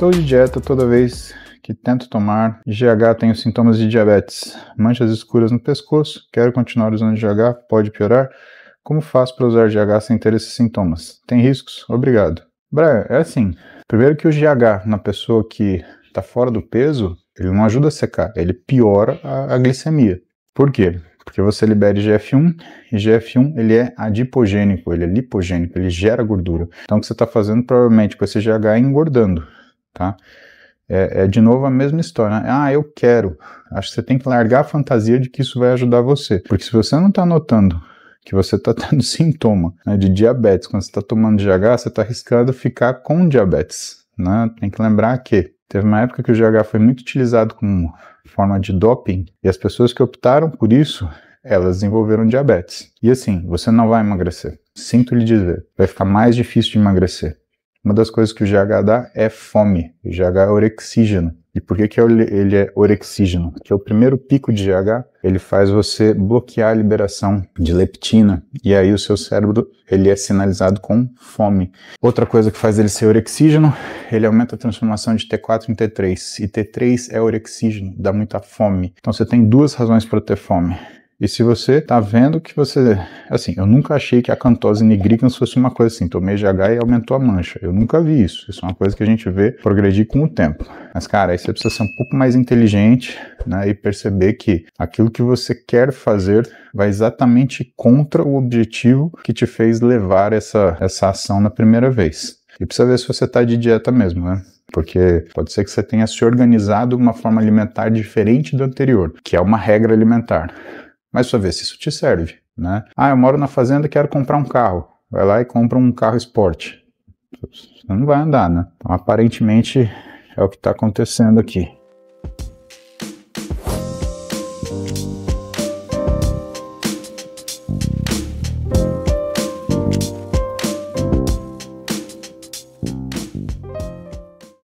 Estou de dieta toda vez que tento tomar GH, tenho sintomas de diabetes, manchas escuras no pescoço, quero continuar usando GH, pode piorar. Como faço para usar GH sem ter esses sintomas? Tem riscos? Obrigado. Brian, é assim. Primeiro que o GH na pessoa que está fora do peso, ele não ajuda a secar, ele piora a, a glicemia. Por quê? Porque você libera gf 1 e gf 1 ele é adipogênico, ele é lipogênico, ele gera gordura. Então o que você está fazendo provavelmente com esse GH é engordando tá? É, é, de novo a mesma história. Né? Ah, eu quero. Acho que você tem que largar a fantasia de que isso vai ajudar você. Porque se você não está notando que você está tendo sintoma né, de diabetes, quando você está tomando GH, você está arriscando ficar com diabetes. Né? Tem que lembrar que teve uma época que o GH foi muito utilizado como forma de doping e as pessoas que optaram por isso, elas desenvolveram diabetes. E assim, você não vai emagrecer. Sinto lhe dizer, vai ficar mais difícil de emagrecer. Uma das coisas que o GH dá é fome. O GH é orexígeno. E por que, que é ele é orexígeno? Porque o primeiro pico de GH, ele faz você bloquear a liberação de leptina. E aí o seu cérebro, ele é sinalizado com fome. Outra coisa que faz ele ser orexígeno, ele aumenta a transformação de T4 em T3. E T3 é orexígeno, dá muita fome. Então você tem duas razões para ter fome. E se você tá vendo que você. Assim, eu nunca achei que a cantose nigricans fosse uma coisa assim, tomei GH e aumentou a mancha. Eu nunca vi isso. Isso é uma coisa que a gente vê progredir com o tempo. Mas, cara, aí você precisa ser um pouco mais inteligente né, e perceber que aquilo que você quer fazer vai exatamente contra o objetivo que te fez levar essa, essa ação na primeira vez. E precisa ver se você está de dieta mesmo, né? Porque pode ser que você tenha se organizado uma forma alimentar diferente do anterior, que é uma regra alimentar. Mas só ver se isso te serve, né? Ah, eu moro na fazenda e quero comprar um carro. Vai lá e compra um carro esporte. Você não vai andar, né? Então, aparentemente é o que está acontecendo aqui.